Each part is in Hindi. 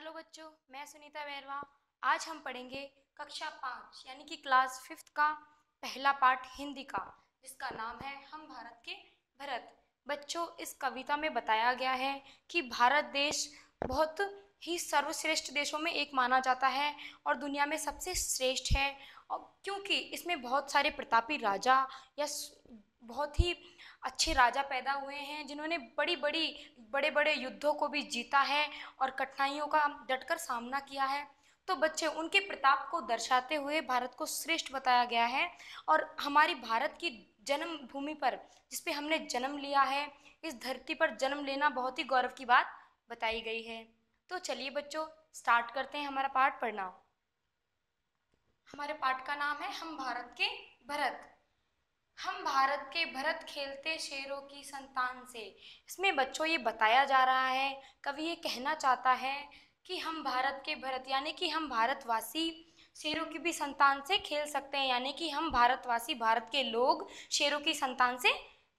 हेलो बच्चों मैं सुनीता बैरवा आज हम पढ़ेंगे कक्षा पाँच यानी कि क्लास फिफ्थ का पहला पाठ हिंदी का जिसका नाम है हम भारत के भरत बच्चों इस कविता में बताया गया है कि भारत देश बहुत ही सर्वश्रेष्ठ देशों में एक माना जाता है और दुनिया में सबसे श्रेष्ठ है और क्योंकि इसमें बहुत सारे प्रतापी राजा या बहुत ही अच्छे राजा पैदा हुए हैं जिन्होंने बड़ी बड़ी बड़े बड़े युद्धों को भी जीता है और कठिनाइयों का डटकर सामना किया है तो बच्चे उनके प्रताप को दर्शाते हुए भारत को श्रेष्ठ बताया गया है और हमारी भारत की जन्मभूमि पर जिसपे हमने जन्म लिया है इस धरती पर जन्म लेना बहुत ही गौरव की बात बताई गई है तो चलिए बच्चों स्टार्ट करते हैं हमारा पाठ पढ़ना हमारे पाठ का नाम है हम भारत के भरत हम भारत के भरत खेलते शेरों की संतान से इसमें बच्चों ये बताया जा रहा है कवि ये कहना चाहता है कि हम भारत के भरत यानी कि हम भारतवासी शेरों की भी संतान से खेल सकते हैं यानी कि हम भारतवासी भारत के लोग शेरों की संतान से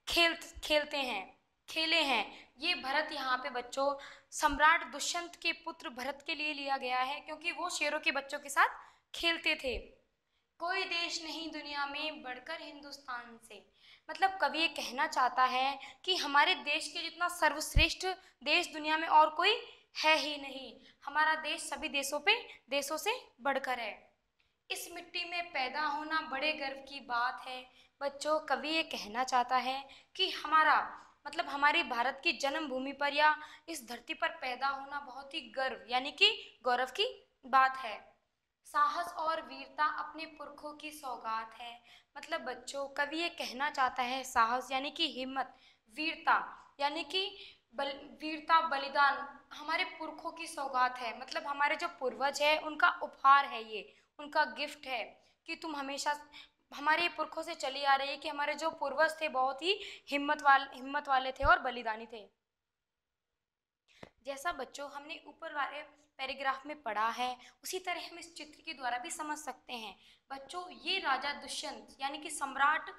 खेल खेलते हैं खेले हैं ये भरत यहाँ पे बच्चों सम्राट दुष्यंत के पुत्र भरत के लिए लिया गया है क्योंकि वो शेरों के बच्चों के साथ खेलते थे कोई देश नहीं दुनिया में बढ़कर हिंदुस्तान से मतलब कवि ये कहना चाहता है कि हमारे देश के जितना सर्वश्रेष्ठ देश दुनिया में और कोई है ही नहीं हमारा देश सभी देशों पे देशों से बढ़कर है इस मिट्टी में पैदा होना बड़े गर्व की बात है बच्चों कवि ये कहना चाहता है कि हमारा मतलब हमारी भारत की जन्मभूमि पर या इस धरती पर पैदा होना बहुत ही गर्व यानी कि गौरव की बात है साहस और वीरता अपने पुरखों की सौगात है मतलब बच्चों कवि ये कहना चाहता है साहस यानी कि हिम्मत वीरता यानी कि बल वीरता बलिदान हमारे पुरखों की सौगात है मतलब हमारे जो पूर्वज है उनका उपहार है ये उनका गिफ्ट है कि तुम हमेशा हमारे पुरखों से चली आ रही है कि हमारे जो पूर्वज थे बहुत ही हिम्मत वाल हिम्मत वाले थे और बलिदानी थे जैसा बच्चों हमने ऊपर वाले पैराग्राफ में पढ़ा है उसी तरह हम इस चित्र के द्वारा भी समझ सकते हैं बच्चों ये राजा दुष्यंत यानी कि सम्राट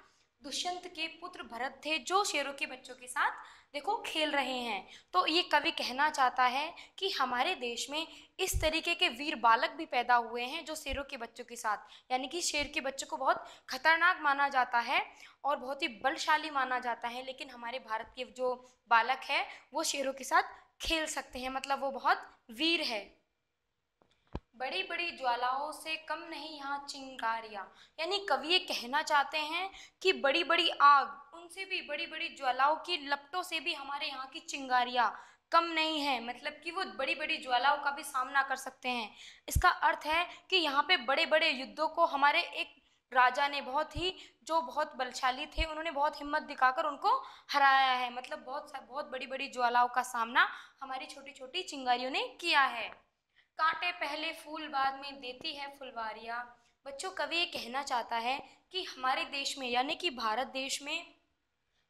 दुष्यंत के पुत्र भरत थे जो शेरों के बच्चों के साथ देखो खेल रहे हैं तो ये कवि कहना चाहता है कि हमारे देश में इस तरीके के वीर बालक भी पैदा हुए हैं जो शेरों के बच्चों के साथ यानी कि शेर के बच्चों को बहुत खतरनाक माना जाता है और बहुत ही बलशाली माना जाता है लेकिन हमारे भारत के जो बालक है वो शेरों के साथ खेल सकते हैं मतलब वो बहुत वीर है बड़ी बड़ी ज्वालाओं से कम नहीं यहाँ चिंगारियाँ यानी कवि ये कहना चाहते हैं कि बड़ी बड़ी आग उनसे भी बड़ी बड़ी ज्वालाओं की लपटों से भी हमारे यहाँ की चिंगारियाँ कम नहीं है मतलब कि वो बड़ी बड़ी ज्वालाओं का भी सामना कर सकते हैं इसका अर्थ है कि यहाँ पे बड़े बड़े युद्धों को हमारे एक राजा ने बहुत ही जो बहुत बलशाली थे उन्होंने बहुत हिम्मत दिखाकर उनको हराया है मतलब बहुत बहुत बड़ी बड़ी ज्वालाओं का सामना हमारी छोटी छोटी चिंगारियों ने किया है कांटे पहले फूल बाद में देती है फुलवारियाँ बच्चों कवि ये कहना चाहता है कि हमारे देश में यानी कि भारत देश में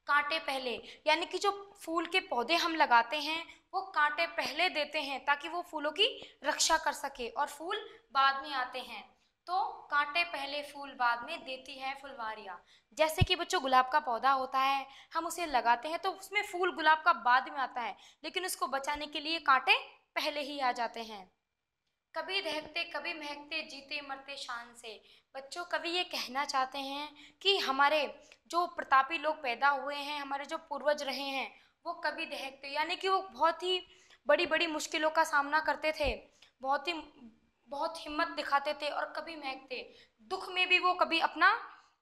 कांटे पहले यानी कि जो फूल के पौधे हम लगाते हैं वो कांटे पहले देते हैं ताकि वो फूलों की रक्षा कर सके और फूल बाद में आते हैं तो कांटे पहले फूल बाद में देती है फुलवारियाँ जैसे कि बच्चों गुलाब का पौधा होता है हम उसे लगाते हैं तो उसमें फूल गुलाब का बाद में आता है लेकिन उसको बचाने के लिए कांटे पहले ही आ जाते हैं कभी दहकते कभी महकते जीते मरते शान से बच्चों कभी ये कहना चाहते हैं कि हमारे जो प्रतापी लोग पैदा हुए हैं हमारे जो पूर्वज रहे हैं वो कभी दहकते यानी कि वो बहुत ही बड़ी बड़ी मुश्किलों का सामना करते थे बहुत ही बहुत हिम्मत दिखाते थे और कभी महकते दुख में भी वो कभी अपना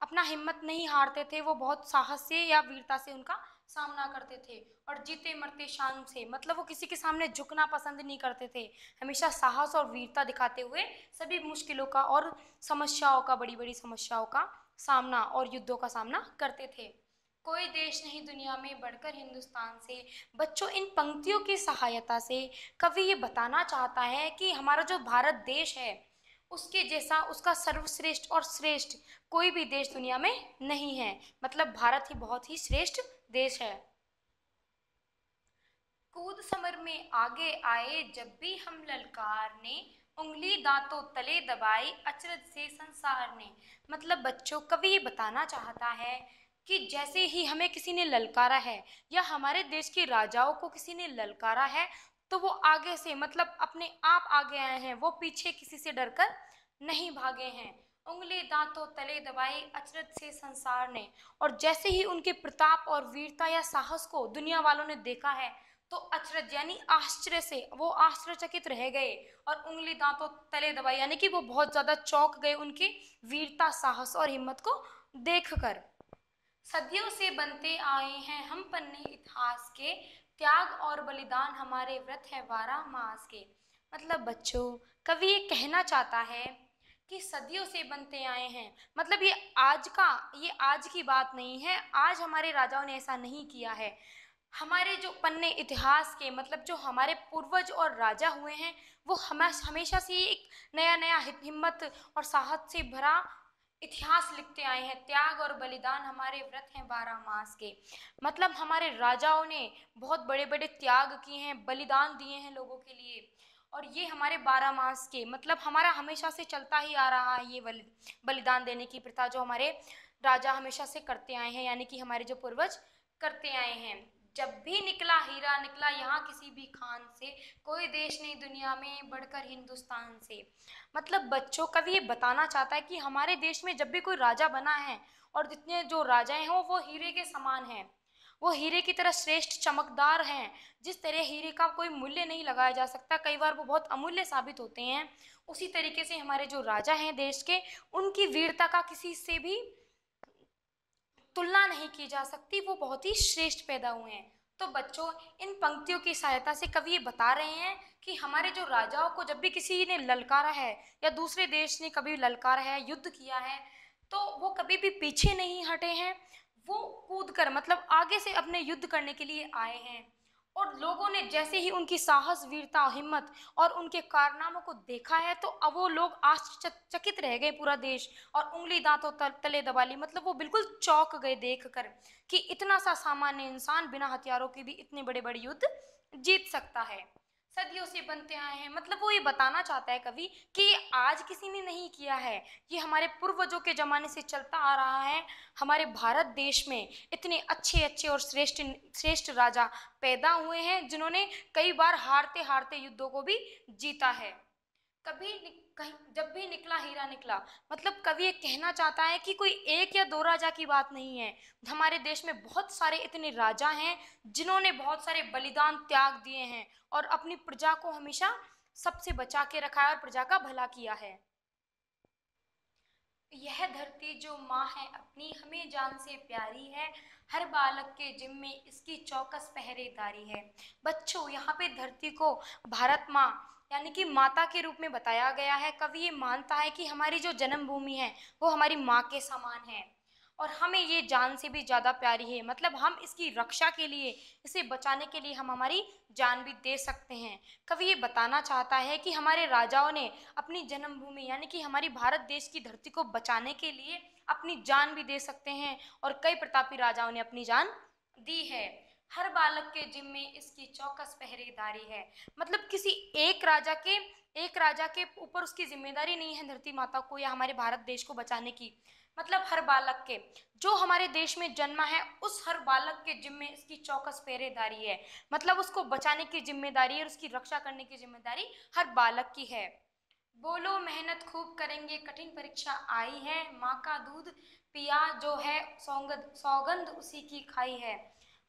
अपना हिम्मत नहीं हारते थे वो बहुत साहस से या वीरता से उनका सामना करते थे और जीते मरते शान से मतलब वो किसी के सामने झुकना पसंद नहीं करते थे हमेशा साहस और वीरता दिखाते हुए सभी मुश्किलों का और समस्याओं का बड़ी बड़ी समस्याओं का सामना और युद्धों का सामना करते थे कोई देश नहीं दुनिया में बढ़कर हिंदुस्तान से बच्चों इन पंक्तियों की सहायता से कवि ये बताना चाहता है कि हमारा जो भारत देश है उसके जैसा उसका सर्वश्रेष्ठ और श्रेष्ठ कोई भी देश दुनिया में नहीं है मतलब भारत ही बहुत ही श्रेष्ठ देश है कूद समर में आगे आए जब भी हम ललकार ने उंगली दांतों तले दबाई अचरज से संसार ने मतलब बच्चों कवि बताना चाहता है कि जैसे ही हमें किसी ने ललकारा है या हमारे देश के राजाओं को किसी ने ललकारा है तो वो आगे से मतलब अपने आप आगे आए हैं वो पीछे किसी से डरकर नहीं भागे हैं उंगली दांतों तले दबाए अचरत से संसार ने और जैसे ही उनके प्रताप और वीरता या साहस को दुनिया वालों ने देखा है तो अचरज यानी आश्चर्य से वो आश्चर्यचकित रह गए और उंगली दांतों तले दबाए यानी कि वो बहुत ज़्यादा चौंक गए उनकी वीरता साहस और हिम्मत को देख कर सदियों से बनते आए हैं हम पन्ने इतिहास के त्याग और बलिदान हमारे व्रत है बारह मास के मतलब बच्चों कवि ये कहना चाहता है कि सदियों से बनते आए हैं मतलब ये आज का ये आज की बात नहीं है आज हमारे राजाओं ने ऐसा नहीं किया है हमारे जो पन्ने इतिहास के मतलब जो हमारे पूर्वज और राजा हुए हैं वो हमेशा हमेशा से एक नया नया हिम्मत और साहस से भरा इतिहास लिखते आए हैं त्याग और बलिदान हमारे व्रत हैं बारह मास के मतलब हमारे राजाओं ने बहुत बड़े बड़े त्याग किए हैं बलिदान दिए हैं लोगों के लिए और ये हमारे बारह मास के मतलब हमारा हमेशा से चलता ही आ रहा है ये बलिदान देने की प्रथा जो हमारे राजा हमेशा से करते आए हैं यानी कि हमारे जो पूर्वज करते आए हैं जब भी निकला हीरा निकला यहाँ किसी भी खान से कोई देश नहीं दुनिया में बढ़कर हिंदुस्तान से मतलब बच्चों का भी ये बताना चाहता है कि हमारे देश में जब भी कोई राजा बना है और जितने जो राजाएं हैं वो हीरे के समान हैं वो हीरे की तरह श्रेष्ठ चमकदार हैं जिस तरह हीरे का कोई मूल्य नहीं लगाया जा सकता कई बार वो बहुत अमूल्य साबित होते हैं उसी तरीके से हमारे जो राजा हैं देश के उनकी वीरता का किसी से भी तुलना नहीं की जा सकती वो बहुत ही श्रेष्ठ पैदा हुए हैं तो बच्चों इन पंक्तियों की सहायता से कवि ये बता रहे हैं कि हमारे जो राजाओं को जब भी किसी ने ललकारा है या दूसरे देश ने कभी ललकारा है युद्ध किया है तो वो कभी भी पीछे नहीं हटे हैं वो कूद कर मतलब आगे से अपने युद्ध करने के लिए आए हैं और लोगों ने जैसे ही उनकी साहस वीरता हिम्मत और उनके कारनामों को देखा है तो अब वो लोग आश्चर्यचकित रह गए पूरा देश और उंगली दांतों तल, तले दबा ली मतलब वो बिल्कुल चौक गए देख कर कि इतना सा सामान्य इंसान बिना हथियारों के भी इतने बड़े बड़े युद्ध जीत सकता है सदियों से बनते आए हैं मतलब वो ये बताना चाहता है कवि कि आज किसी ने नहीं किया है ये हमारे पूर्वजों के ज़माने से चलता आ रहा है हमारे भारत देश में इतने अच्छे अच्छे और श्रेष्ठ श्रेष्ठ राजा पैदा हुए हैं जिन्होंने कई बार हारते हारते युद्धों को भी जीता है कभी कहीं जब भी निकला हीरा निकला मतलब कवि ये कहना चाहता है कि कोई एक या दो राजा की बात नहीं है हमारे देश में बहुत सारे इतने राजा हैं जिन्होंने बहुत सारे बलिदान त्याग दिए हैं और अपनी प्रजा को हमेशा सबसे बचा के रखा है और प्रजा का भला किया है यह धरती जो माँ है अपनी हमें जान से प्यारी है हर बालक के जिम में इसकी चौकस पहरेदारी है बच्चों यहाँ पे धरती को भारत माँ यानी कि माता के रूप में बताया गया है कवि ये मानता है कि हमारी जो जन्मभूमि है वो हमारी माँ के समान है और हमें ये जान से भी ज़्यादा प्यारी है मतलब हम इसकी रक्षा के लिए इसे बचाने के लिए हम हमारी जान भी दे सकते हैं कवि ये बताना चाहता है कि हमारे राजाओं ने अपनी जन्मभूमि यानी कि हमारी भारत देश की धरती को बचाने के लिए अपनी जान भी दे सकते हैं और कई प्रतापी राजाओं ने अपनी जान दी है हर बालक के जिम्मे इसकी चौकस पहरेदारी है मतलब किसी एक राजा के एक राजा के ऊपर उसकी जिम्मेदारी नहीं है धरती माता को या हमारे भारत देश को बचाने की मतलब हर बालक के जो हमारे देश में जन्मा है उस हर बालक के जिम्मे इसकी चौकस पहरेदारी है मतलब उसको बचाने की जिम्मेदारी और उसकी रक्षा करने की जिम्मेदारी हर बालक की है बोलो मेहनत खूब करेंगे कठिन परीक्षा आई है माँ का दूध पिया जो है सौगंध सौगंध उसी की खाई है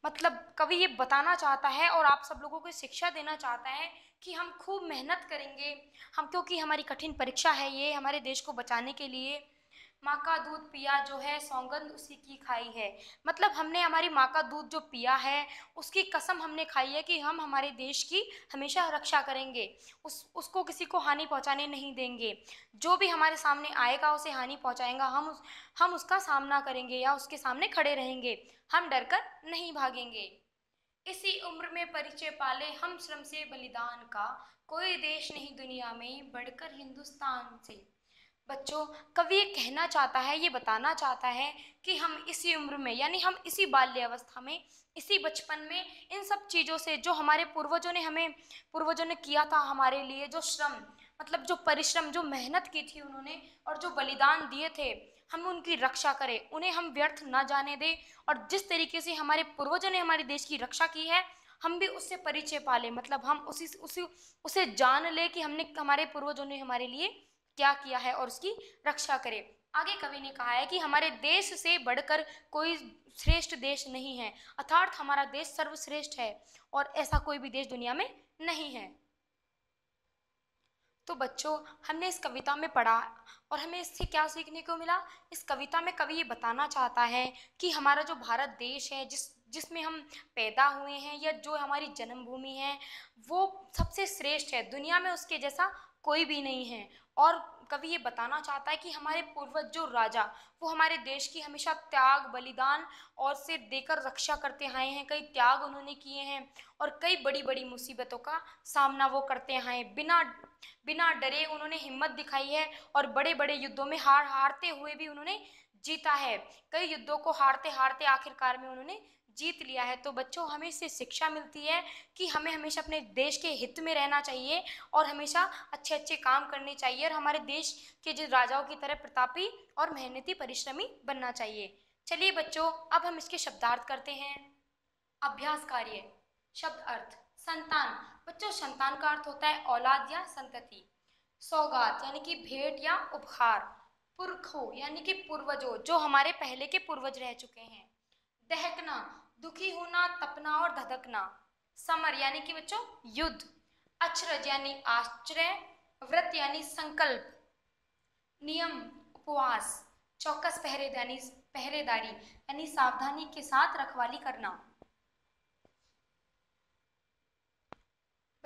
मतलब कवि ये बताना चाहता है और आप सब लोगों को शिक्षा देना चाहता है कि हम खूब मेहनत करेंगे हम क्योंकि हमारी कठिन परीक्षा है ये हमारे देश को बचाने के लिए माँ का दूध पिया जो है सौगंध उसी की खाई है मतलब हमने हमारी माँ का दूध जो पिया है उसकी कसम हमने खाई है कि हम हमारे देश की हमेशा रक्षा करेंगे उस उसको किसी को हानि पहुँचाने नहीं देंगे जो भी हमारे सामने आएगा उसे हानि पहुँचाएगा हम उस, हम उसका सामना करेंगे या उसके सामने खड़े रहेंगे हम डर कर नहीं भागेंगे इसी उम्र में परिचय पाले हम श्रम से बलिदान का कोई देश नहीं दुनिया में बढ़कर हिंदुस्तान से बच्चों कवि ये कहना चाहता है ये बताना चाहता है कि हम इसी उम्र में यानी हम इसी बाल्यावस्था में इसी बचपन में इन सब चीज़ों से जो हमारे पूर्वजों ने हमें पूर्वजों ने किया था हमारे लिए जो श्रम मतलब जो परिश्रम जो मेहनत की थी उन्होंने और जो बलिदान दिए थे हम उनकी रक्षा करें उन्हें हम व्यर्थ ना जाने दें और जिस तरीके से हमारे पूर्वजों ने हमारे देश की रक्षा की है हम भी उससे परिचय पा लें मतलब हम उसी उसी उसे जान लें कि हमने हमारे पूर्वजों ने हमारे लिए क्या किया है और उसकी रक्षा करे आगे कवि ने कहा है कि हमारे देश से बढ़कर कोई श्रेष्ठ देश नहीं है अर्थात हमारा देश सर्वश्रेष्ठ है और ऐसा कोई भी देश दुनिया में नहीं है तो बच्चों हमने इस कविता में पढ़ा और हमें इससे क्या सीखने को मिला इस कविता में कवि ये बताना चाहता है कि हमारा जो भारत देश है जिस जिसमें हम पैदा हुए हैं या जो हमारी जन्मभूमि है वो सबसे श्रेष्ठ है दुनिया में उसके जैसा कोई भी नहीं है और कवि ये बताना चाहता है कि हमारे पूर्वज जो राजा वो हमारे देश की हमेशा त्याग बलिदान और से देकर रक्षा करते आए हैं कई त्याग उन्होंने किए हैं और कई बड़ी बड़ी मुसीबतों का सामना वो करते आए हैं बिना बिना डरे उन्होंने हिम्मत दिखाई है और बड़े बड़े युद्धों में हार हारते हुए भी उन्होंने जीता है कई युद्धों को हारते हारते आखिरकार में उन्होंने जीत लिया है तो बच्चों हमें इससे शिक्षा मिलती है कि हमें हमेशा अपने देश के हित में रहना चाहिए और हमेशा अच्छे अच्छे काम करने चाहिए और हमारे देश के जो राजाओं की तरह प्रतापी और मेहनती परिश्रमी बनना चाहिए चलिए बच्चों अब हम इसके शब्दार्थ करते हैं अभ्यास कार्य शब्द अर्थ संतान बच्चों संतान का अर्थ होता है औलाद या संतति सौगात यानी कि भेंट या उपहार पुरखों यानी कि पूर्वजों जो हमारे पहले के पूर्वज रह चुके हैं दहकना दुखी होना तपना और धधकना समर यानी कि बच्चों युद्ध अचरज यानी आश्चर्य व्रत यानी संकल्प नियम उपवास चौकस पहरेदारी पहरेदारी यानी सावधानी के साथ रखवाली करना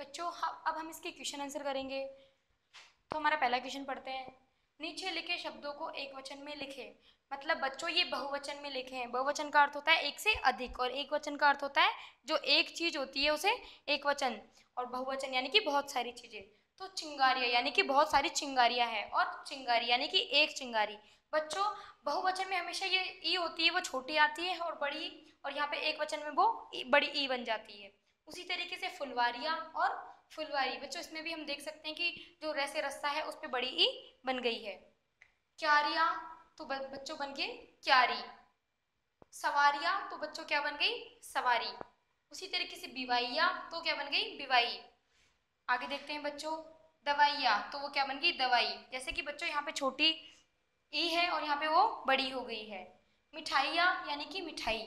बच्चों अब हम इसके क्वेश्चन आंसर करेंगे तो हमारा पहला क्वेश्चन पढ़ते हैं नीचे लिखे शब्दों को एक वचन में लिखे मतलब बच्चों ये बहुवचन में लिखे हैं बहुवचन का अर्थ होता है एक से अधिक और एक वचन का अर्थ होता है जो एक चीज़ होती है उसे एक वचन और बहुवचन यानी कि बहुत सारी चीज़ें तो चिंगारिया यानी कि बहुत सारी चिंगारियाँ हैं और चिंगारी यानी कि एक चिंगारी बच्चों बहुवचन में हमेशा ये ई होती है वो छोटी आती है और बड़ी और यहाँ पे एक वचन में वो बड़ी ई बन जाती है उसी तरीके से फुलवारिया और फुलवारी बच्चों इसमें भी हम देख सकते हैं कि जो रैसे रस्सा है उस पर बड़ी ई बन गई है क्यारिया तो बच्चों बन गए क्यारी सवारिया तो बच्चों क्या बन गई सवारी उसी तरीके से बिवाइया तो क्या बन गई बिवाई आगे देखते हैं बच्चों दवाइया तो वो क्या बन गई दवाई जैसे कि बच्चों यहाँ पे छोटी ई है और यहाँ पे वो बड़ी हो गई है मिठाइया यानी कि मिठाई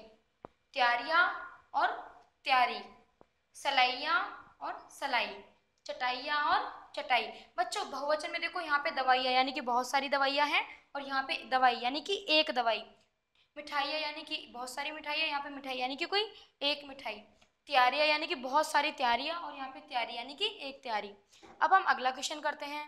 त्यारिया और त्यारी सलाइया और सलाई चटाइयाँ और चटाई बच्चों बहुवचन में देखो यहाँ पे दवाइयाँ यानी कि बहुत सारी दवाइयाँ हैं और यहाँ पे दवाई यानी कि एक दवाई मिठाइयाँ यानी कि बहुत सारी मिठाइयाँ यहाँ पे मिठाई यानी कि कोई एक मिठाई तैयारियाँ यानी कि बहुत सारी तैयारियाँ और यहाँ पे तैयारी यानी कि एक तैयारी अब हम अगला क्वेश्चन करते हैं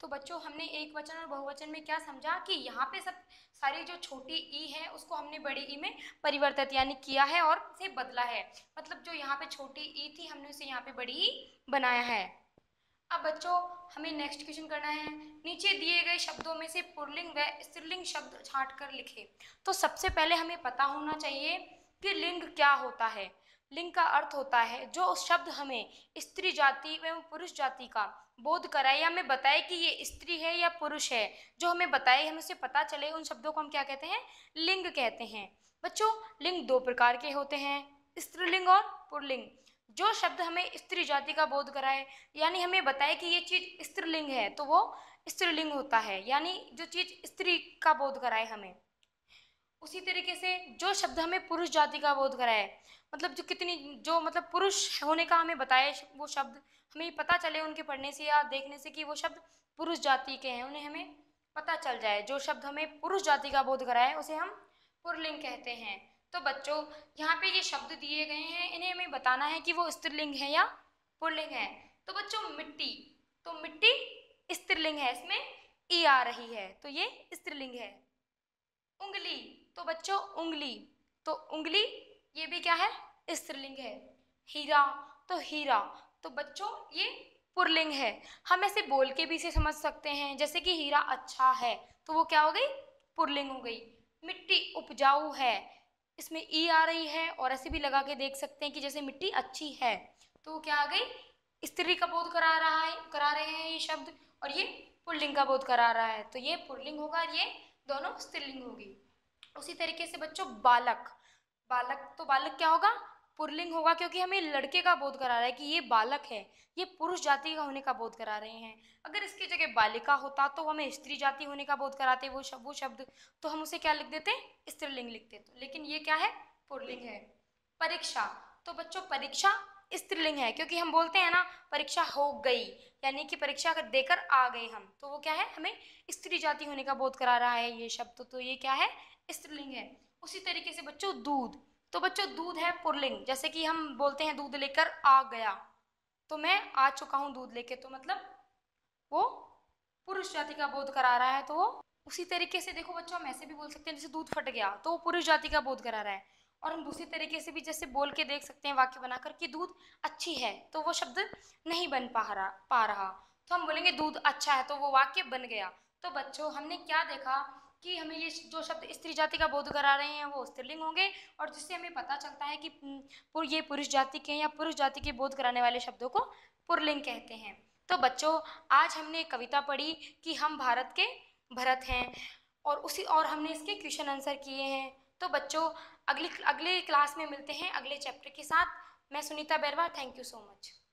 तो बच्चों हमने एक वचन और बहुवचन में क्या समझा कि यहाँ पे सब सारी जो छोटी ई है उसको हमने बड़ी ई में परिवर्तित यानी किया है और उसे बदला है मतलब जो यहाँ पे छोटी ई थी हमने उसे यहाँ पे बड़ी ई बनाया है अब बच्चों हमें नेक्स्ट क्वेश्चन करना है नीचे दिए गए शब्दों में से पुरलिंग व स्त्रीलिंग शब्द छाट कर लिखे तो सबसे पहले हमें पता होना चाहिए कि लिंग क्या होता है लिंग का अर्थ होता है जो शब्द हमें स्त्री जाति एवं पुरुष जाति का बोध कराए या हमें बताए कि ये स्त्री है या पुरुष है जो हमें बताए हमें उसे पता चले उन शब्दों को हम क्या कहते हैं लिंग कहते हैं बच्चों लिंग दो प्रकार के होते हैं स्त्रीलिंग और पुरलिंग जो शब्द हमें स्त्री जाति का बोध कराए यानी हमें बताए कि ये चीज़ स्त्रीलिंग है तो वो स्त्रीलिंग होता है यानी जो चीज़ स्त्री का बोध कराए हमें उसी तरीके से जो शब्द हमें पुरुष जाति का बोध कराए मतलब जो कितनी जो मतलब पुरुष होने का हमें बताए वो शब्द हमें पता चले उनके पढ़ने से या देखने से कि वो शब्द पुरुष जाति के हैं उन्हें हमें पता चल जाए जो शब्द हमें पुरुष जाति का बोध कराए उसे हम पुरलिंग कहते हैं तो बच्चों यहाँ पे ये शब्द दिए गए हैं इन्हें हमें बताना है कि वो स्त्रीलिंग है या पुरलिंग है तो बच्चों मिट्टी तो मिट्टी स्त्रीलिंग है इसमें ई आ रही है तो ये स्त्रीलिंग है उंगली तो बच्चों उंगली तो उंगली ये भी क्या है स्त्रीलिंग है हीरा तो हीरा तो बच्चों ये पुरलिंग है हम ऐसे बोल के भी इसे समझ सकते हैं जैसे कि हीरा अच्छा है तो वो क्या हो गई पुरलिंग हो गई मिट्टी उपजाऊ है इसमें ई आ रही है और ऐसे भी लगा के देख सकते हैं कि जैसे मिट्टी अच्छी है तो वो क्या आ गई स्त्री का बोध करा रहा है करा रहे हैं ये शब्द और ये पुल्लिंग का बोध करा रहा है तो ये पुल्लिंग होगा और ये दोनों स्त्रीलिंग होगी उसी तरीके से बच्चों बालक बालक तो बालक क्या होगा पुरलिंग होगा क्योंकि हमें लड़के का बोध करा रहा है कि ये बालक है ये पुरुष जाति का होने का बोध करा रहे हैं अगर इसकी जगह बालिका होता तो हमें स्त्री जाति होने का बोध कराते वो शब्द वो शब्द तो हम उसे क्या लिख देते स्त्रीलिंग लिख देते लेकिन ये क्या है पुरलिंग है परीक्षा तो बच्चों परीक्षा स्त्रीलिंग है क्योंकि हम बोलते हैं ना परीक्षा हो गई यानी कि परीक्षा देकर आ गए हम तो वो क्या है हमें स्त्री जाति होने का बोध करा रहा है ये शब्द तो ये क्या है स्त्रीलिंग है उसी तरीके से बच्चों दूध तो बच्चों दूध है पुरलिंग जैसे कि हम बोलते हैं दूध लेकर आ गया तो मैं आ चुका हूँ दूध लेके तो मतलब वो पुरुष जाति का बोध करा रहा है तो वो उसी तरीके से देखो बच्चों हम ऐसे भी बोल सकते हैं जैसे दूध फट गया तो वो पुरुष जाति का बोध करा रहा है और हम दूसरी तरीके से भी जैसे बोल के देख सकते हैं वाक्य बनाकर कि दूध अच्छी है तो वो शब्द नहीं बन पा रहा पा रहा तो हम बोलेंगे दूध अच्छा है तो वो वाक्य बन गया तो बच्चों हमने क्या देखा कि हमें ये जो शब्द स्त्री जाति का बोध करा रहे हैं वो स्त्रीलिंग होंगे और जिससे हमें पता चलता है कि हम्म, ये पुरुष जाति के या पुरुष जाति के बोध कराने वाले शब्दों को पुरलिंग कहते हैं तो बच्चों आज हमने कविता पढ़ी कि हम भारत के भरत हैं और उसी और हमने इसके क्वेश्चन आंसर किए हैं तो बच्चों अगली अगले क्लास में मिलते हैं अगले चैप्टर के साथ मैं Sunita Bairwa thank you so much